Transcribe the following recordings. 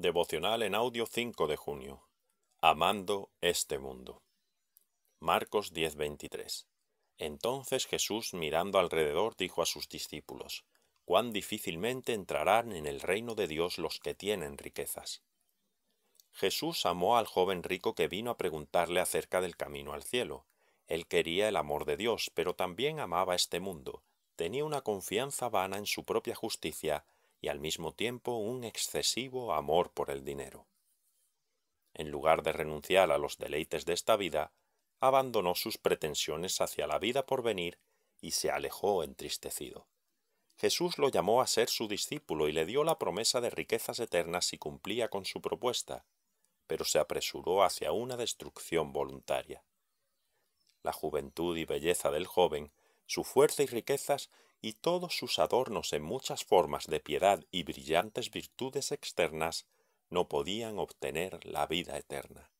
Devocional en audio 5 de junio. Amando este mundo. Marcos 10:23. Entonces Jesús mirando alrededor dijo a sus discípulos, Cuán difícilmente entrarán en el reino de Dios los que tienen riquezas. Jesús amó al joven rico que vino a preguntarle acerca del camino al cielo. Él quería el amor de Dios, pero también amaba este mundo. Tenía una confianza vana en su propia justicia y al mismo tiempo un excesivo amor por el dinero. En lugar de renunciar a los deleites de esta vida, abandonó sus pretensiones hacia la vida por venir y se alejó entristecido. Jesús lo llamó a ser su discípulo y le dio la promesa de riquezas eternas si cumplía con su propuesta, pero se apresuró hacia una destrucción voluntaria. La juventud y belleza del joven su fuerza y riquezas y todos sus adornos en muchas formas de piedad y brillantes virtudes externas, no podían obtener la vida eterna.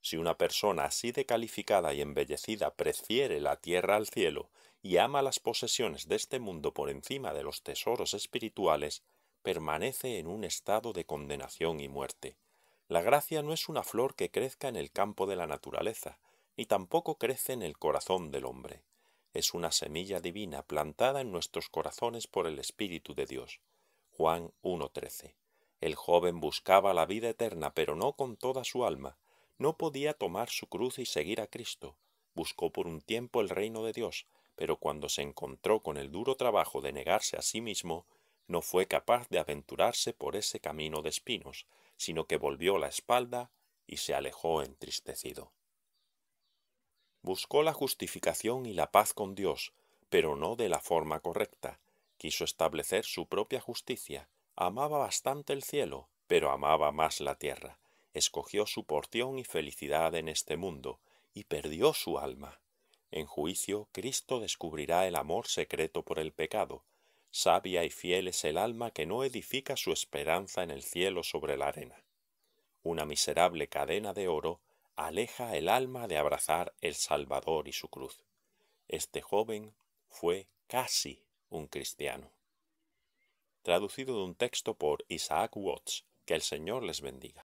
Si una persona así de calificada y embellecida prefiere la tierra al cielo y ama las posesiones de este mundo por encima de los tesoros espirituales, permanece en un estado de condenación y muerte. La gracia no es una flor que crezca en el campo de la naturaleza, ni tampoco crece en el corazón del hombre es una semilla divina plantada en nuestros corazones por el Espíritu de Dios. Juan 1.13. El joven buscaba la vida eterna, pero no con toda su alma. No podía tomar su cruz y seguir a Cristo. Buscó por un tiempo el reino de Dios, pero cuando se encontró con el duro trabajo de negarse a sí mismo, no fue capaz de aventurarse por ese camino de espinos, sino que volvió la espalda y se alejó entristecido. Buscó la justificación y la paz con Dios, pero no de la forma correcta. Quiso establecer su propia justicia. Amaba bastante el cielo, pero amaba más la tierra. Escogió su porción y felicidad en este mundo, y perdió su alma. En juicio, Cristo descubrirá el amor secreto por el pecado. Sabia y fiel es el alma que no edifica su esperanza en el cielo sobre la arena. Una miserable cadena de oro aleja el alma de abrazar el Salvador y su cruz. Este joven fue casi un cristiano. Traducido de un texto por Isaac Watts. Que el Señor les bendiga.